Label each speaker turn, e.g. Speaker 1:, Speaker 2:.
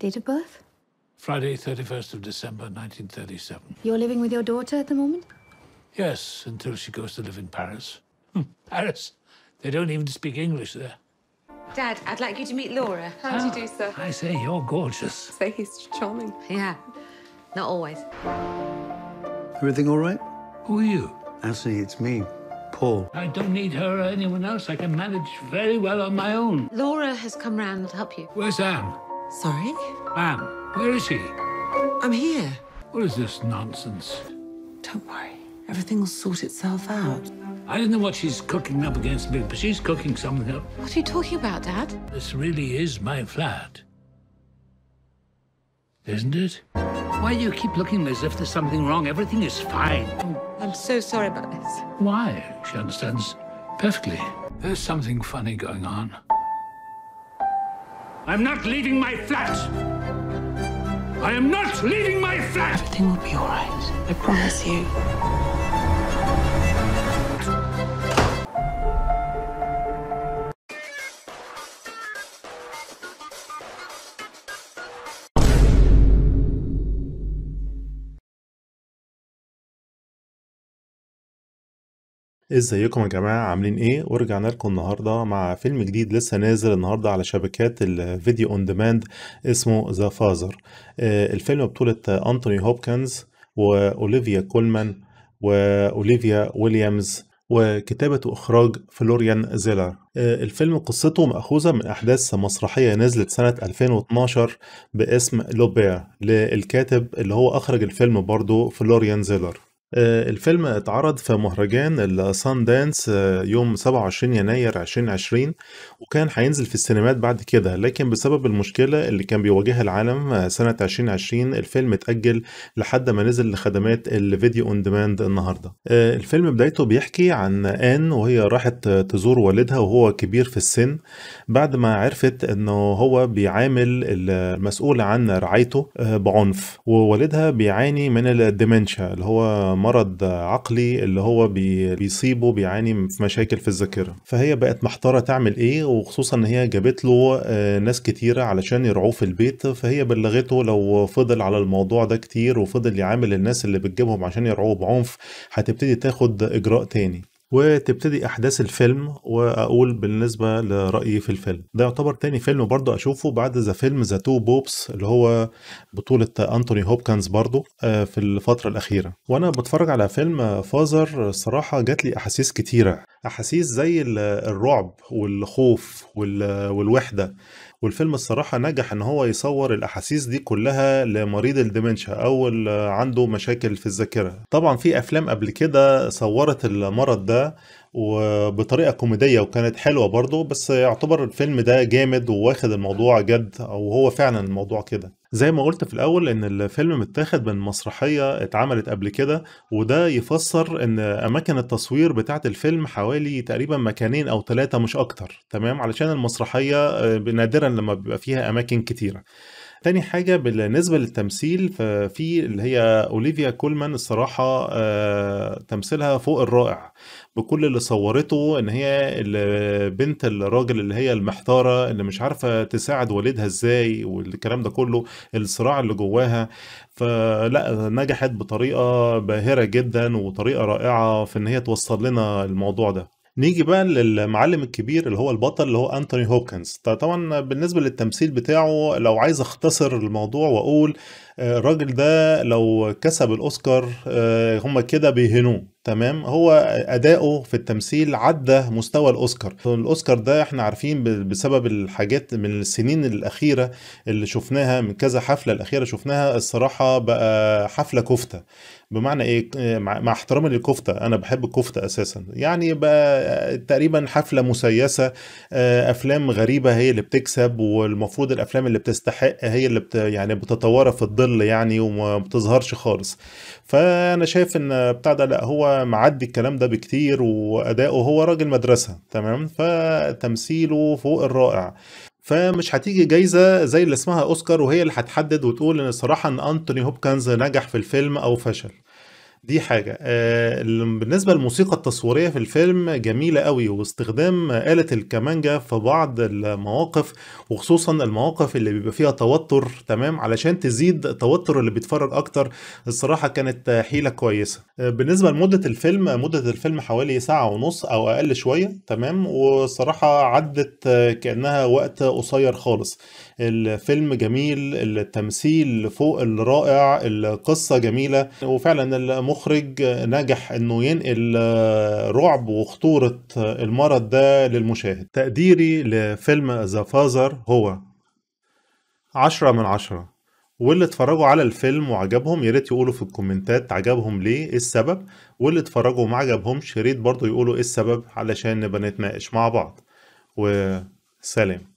Speaker 1: Date of birth? Friday, 31st of December, 1937. You're living with your daughter at the moment? Yes, until she goes to live in Paris. Hmm, Paris? They don't even speak English there. Dad, I'd like you to meet Laura. How oh, do you do, ah, sir? I say, you're gorgeous. Say he's charming. Yeah, not always. Everything all right? Who are you? Actually, it's me, Paul. I don't need her or anyone else. I can manage very well on my own. Laura has come round to help you. Where's Anne? Sorry? Anne, where is he? I'm here. What is this nonsense? Don't worry. Everything will sort itself out. I don't know what she's cooking up against me, but she's cooking something up. What are you talking about, Dad? This really is my flat. Isn't it? Why do you keep looking as if there's something wrong? Everything is fine. Oh, I'm so sorry about this. Why? She understands perfectly. There's something funny going on. I'm not leaving my flat. I am not leaving my flat. Everything will be all right. I promise you.
Speaker 2: ازيكم يا جماعة عاملين ايه ورجعنا لكم النهاردة مع فيلم جديد لسه نازل النهاردة على شبكات الفيديو اون ديماند اسمه ذا آه، فازر الفيلم بطولة انتوني هوبكنز واوليفيا كولمان واوليفيا ويليامز وكتابة وإخراج فلوريان زيلر آه، الفيلم قصته مأخوذة من أحداث مسرحية نزلت سنة 2012 باسم لوبير للكاتب اللي هو أخرج الفيلم برضه فلوريان زيلر آه، الفيلم اتعرض في مهرجان السان آه، دانس يوم 27 يناير 2020 وكان هينزل في السينمات بعد كده لكن بسبب المشكلة اللي كان بيواجهها العالم آه، سنة 2020 الفيلم اتأجل لحد ما نزل لخدمات الفيديو اون ديماند النهاردة الفيلم بدايته بيحكي عن آن وهي راحت تزور والدها وهو كبير في السن بعد ما عرفت انه هو بيعامل المسؤول عن رعايته بعنف ووالدها بيعاني من الديمنشيا اللي هو مرض عقلي اللي هو بيصيبه بيعاني في مشاكل في الذاكره فهي بقت محتاره تعمل ايه وخصوصا ان هي جابت له آه، ناس كتيره علشان يرعوه في البيت فهي بلغته لو فضل على الموضوع ده كتير وفضل يعامل الناس اللي بتجيبهم عشان يرعوه بعنف هتبتدي تاخد اجراء تاني وتبتدي احداث الفيلم واقول بالنسبه لرايي في الفيلم ده يعتبر تاني فيلم برضه اشوفه بعد ذا فيلم ذا تو بوبس اللي هو بطوله انتوني هوبكنز برضه آه، في الفتره الاخيره وانا بتفرج على فيلم فازر الصراحه جات لي احاسيس كتيره احاسيس زي الرعب والخوف والوحده والفيلم الصراحه نجح ان هو يصور الاحاسيس دي كلها لمريض الديمنشا او اللي عنده مشاكل في الذاكره طبعا في افلام قبل كده صورت المرض ده وبطريقه كوميديه وكانت حلوه برضه بس يعتبر الفيلم ده جامد وواخد الموضوع جد وهو فعلا الموضوع كده زي ما قلت في الأول إن الفيلم متاخد من مسرحية اتعملت قبل كده وده يفسر إن أماكن التصوير بتاعة الفيلم حوالي تقريبا مكانين أو ثلاثة مش أكتر تمام علشان المسرحية آه، نادرا لما بيبقى فيها أماكن كتيرة تاني حاجه بالنسبه للتمثيل ففي اللي هي اوليفيا كولمان الصراحه آه، تمثيلها فوق الرائع بكل اللي صورته ان هي بنت الراجل اللي هي المحتاره اللي مش عارفه تساعد والدها ازاي والكلام ده كله الصراع اللي جواها فلا نجحت بطريقه باهره جدا وطريقه رائعه في ان هي توصل لنا الموضوع ده نيجي بقى للمعلم الكبير اللي هو البطل اللي هو انتوني هوبكنز طبعا بالنسبة للتمثيل بتاعه لو عايز اختصر الموضوع واقول آه، الراجل ده لو كسب الاوسكار آه، هم كده بيهنوه تمام هو اداؤه في التمثيل عدى مستوى الاوسكار الاوسكار ده احنا عارفين بسبب الحاجات من السنين الاخيره اللي شفناها من كذا حفله الاخيره شفناها الصراحه بقى حفله كفته بمعنى ايه مع احترامي للكفته انا بحب الكفته اساسا يعني بقى تقريبا حفله مسيسه آه، افلام غريبه هي اللي بتكسب والمفروض الافلام اللي بتستحق هي اللي بت يعني بتتوارى في الظل يعني وما بتظهرش خالص فانا شايف ان بتاع ده لا هو معدي الكلام ده بكتير واداؤه هو راجل مدرسه تمام فتمثيله فوق الرائع فمش هتيجي جايزه زي اللي اسمها اوسكار وهي اللي هتحدد وتقول ان الصراحه ان انتوني هوبكنز نجح في الفيلم او فشل دي حاجة آه، بالنسبة للموسيقى التصويرية في الفيلم جميلة قوي واستخدام آلة الكمانجا في بعض المواقف وخصوصا المواقف اللي بيبقى فيها توتر تمام علشان تزيد توتر اللي بيتفرج أكتر الصراحة كانت حيلة كويسة آه، بالنسبة لمدة الفيلم مدة الفيلم حوالي ساعة ونص أو أقل شوية تمام والصراحة عدت كأنها وقت قصير خالص الفيلم جميل التمثيل فوق الرائع القصة جميلة وفعلا مخرج نجح انه ينقل آه، رعب وخطورة آه، المرض ده للمشاهد تقديري لفيلم ذا فازر هو عشرة من عشرة واللي اتفرجوا على الفيلم وعجبهم ياريت يقولوا في الكومنتات عجبهم ليه ايه السبب واللي اتفرجوا وما عجبهمش ياريت برضو برضه يقولوا ايه السبب علشان نبقى نتناقش مع بعض وسلام